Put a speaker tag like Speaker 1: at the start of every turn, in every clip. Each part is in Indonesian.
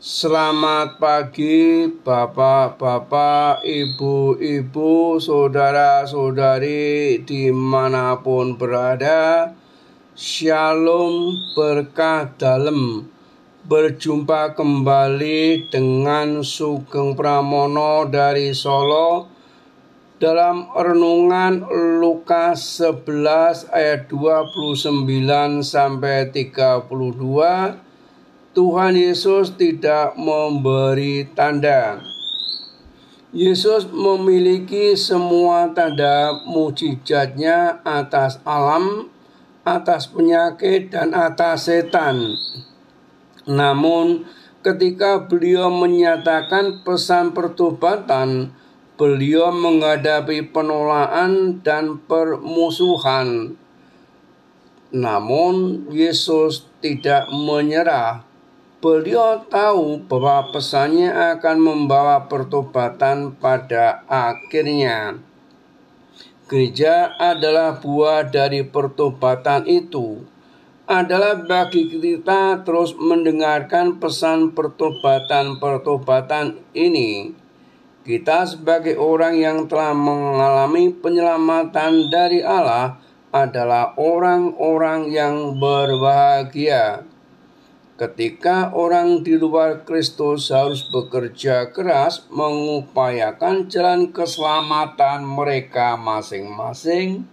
Speaker 1: Selamat pagi Bapak-bapak, Ibu-ibu, Saudara-saudari dimanapun berada Shalom berkah dalam Berjumpa kembali dengan Sugeng Pramono dari Solo dalam renungan Lukas 11 ayat 29 sampai 32 Tuhan Yesus tidak memberi tanda. Yesus memiliki semua tanda mujizatnya atas alam, atas penyakit, dan atas setan. Namun, ketika beliau menyatakan pesan pertobatan, beliau menghadapi penolakan dan permusuhan. Namun, Yesus tidak menyerah Beliau tahu bahwa pesannya akan membawa pertobatan pada akhirnya. Gereja adalah buah dari pertobatan itu. Adalah bagi kita terus mendengarkan pesan pertobatan-pertobatan ini. Kita sebagai orang yang telah mengalami penyelamatan dari Allah adalah orang-orang yang berbahagia. Ketika orang di luar Kristus harus bekerja keras mengupayakan jalan keselamatan mereka masing-masing,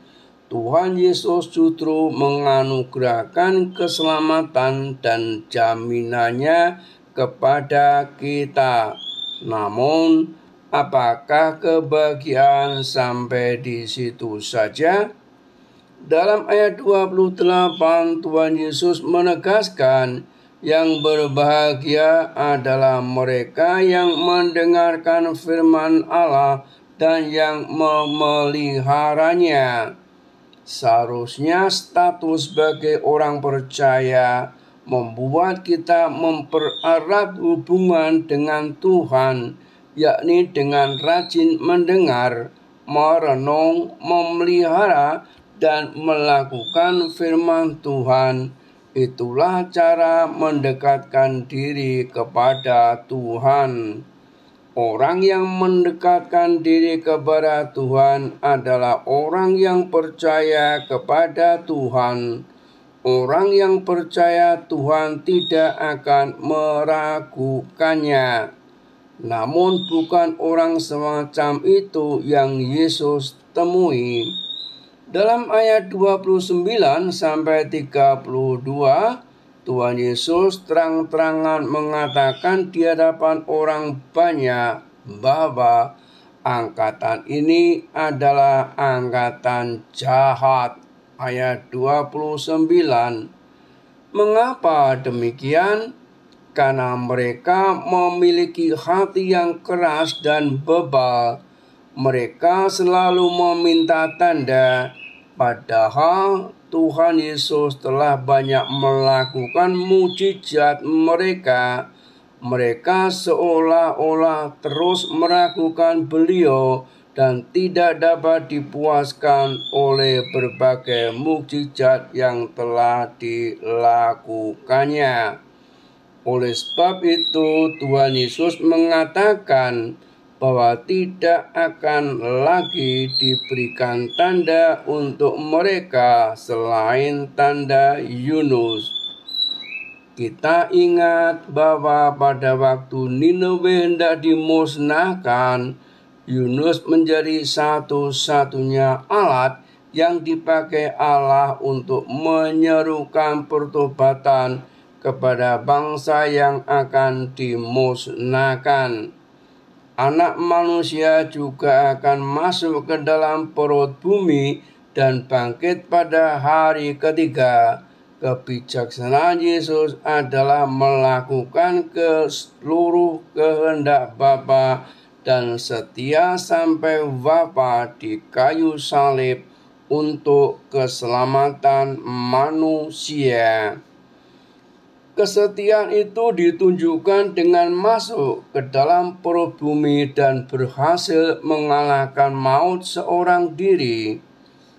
Speaker 1: Tuhan Yesus justru menganugerahkan keselamatan dan jaminannya kepada kita. Namun, apakah kebahagiaan sampai di situ saja? Dalam ayat 28 Tuhan Yesus menegaskan, yang berbahagia adalah mereka yang mendengarkan firman Allah dan yang memeliharanya. Seharusnya status sebagai orang percaya membuat kita mempererat hubungan dengan Tuhan, yakni dengan rajin mendengar, merenung, memelihara, dan melakukan firman Tuhan Itulah cara mendekatkan diri kepada Tuhan. Orang yang mendekatkan diri kepada Tuhan adalah orang yang percaya kepada Tuhan. Orang yang percaya Tuhan tidak akan meragukannya. Namun, bukan orang semacam itu yang Yesus temui. Dalam ayat 29 sampai 32, Tuhan Yesus terang-terangan mengatakan di hadapan orang banyak bahwa angkatan ini adalah angkatan jahat. Ayat 29. Mengapa demikian? Karena mereka memiliki hati yang keras dan bebal mereka selalu meminta tanda, padahal Tuhan Yesus telah banyak melakukan mujizat mereka. Mereka seolah-olah terus meragukan beliau dan tidak dapat dipuaskan oleh berbagai mukjizat yang telah dilakukannya. Oleh sebab itu, Tuhan Yesus mengatakan, bahwa tidak akan lagi diberikan tanda untuk mereka selain tanda Yunus. Kita ingat bahwa pada waktu Nineveh hendak dimusnahkan, Yunus menjadi satu-satunya alat yang dipakai Allah untuk menyerukan pertobatan kepada bangsa yang akan dimusnahkan anak manusia juga akan masuk ke dalam perut bumi dan bangkit pada hari ketiga. Kebijaksanaan Yesus adalah melakukan ke seluruh kehendak Bapa dan setia sampai wafat di kayu salib untuk keselamatan manusia. Kesetiaan itu ditunjukkan dengan masuk ke dalam perut bumi dan berhasil mengalahkan maut seorang diri.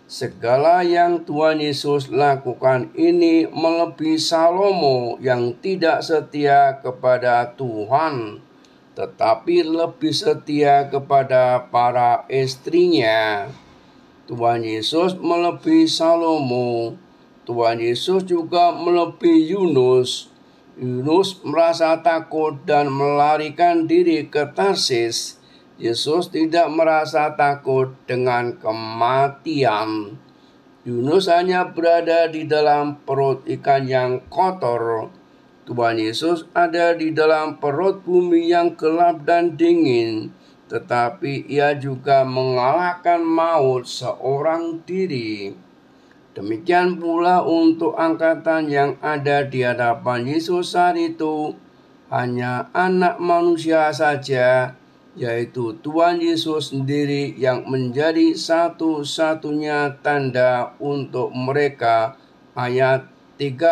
Speaker 1: Segala yang Tuhan Yesus lakukan ini melebihi Salomo yang tidak setia kepada Tuhan, tetapi lebih setia kepada para istrinya. Tuhan Yesus melebihi Salomo Tuhan Yesus juga melebihi Yunus. Yunus merasa takut dan melarikan diri ke Tarsis. Yesus tidak merasa takut dengan kematian. Yunus hanya berada di dalam perut ikan yang kotor. Tuhan Yesus ada di dalam perut bumi yang gelap dan dingin, tetapi ia juga mengalahkan maut seorang diri. Demikian pula untuk angkatan yang ada di hadapan Yesus saat itu, hanya anak manusia saja, yaitu Tuhan Yesus sendiri yang menjadi satu-satunya tanda untuk mereka. Ayat 30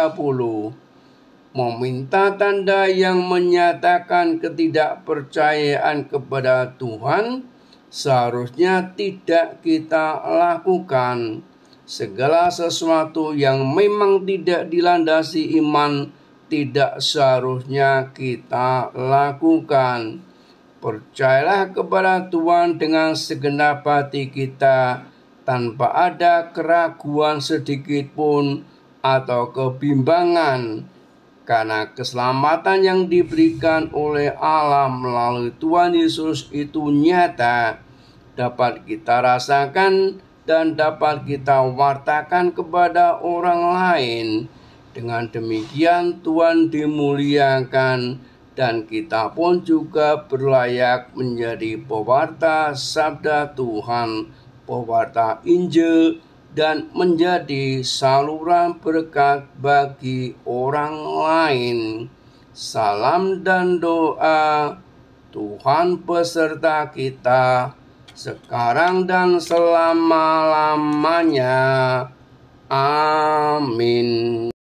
Speaker 1: meminta tanda yang menyatakan ketidakpercayaan kepada Tuhan seharusnya tidak kita lakukan segala sesuatu yang memang tidak dilandasi iman tidak seharusnya kita lakukan. Percayalah kepada Tuhan dengan segenap hati kita tanpa ada keraguan sedikit pun atau kebimbangan karena keselamatan yang diberikan oleh Allah melalui Tuhan Yesus itu nyata dapat kita rasakan dan dapat kita wartakan kepada orang lain. Dengan demikian, Tuhan dimuliakan, dan kita pun juga berlayak menjadi pewarta Sabda Tuhan, pewarta Injil, dan menjadi saluran berkat bagi orang lain. Salam dan doa, Tuhan beserta kita sekarang dan selama-lamanya. Amin.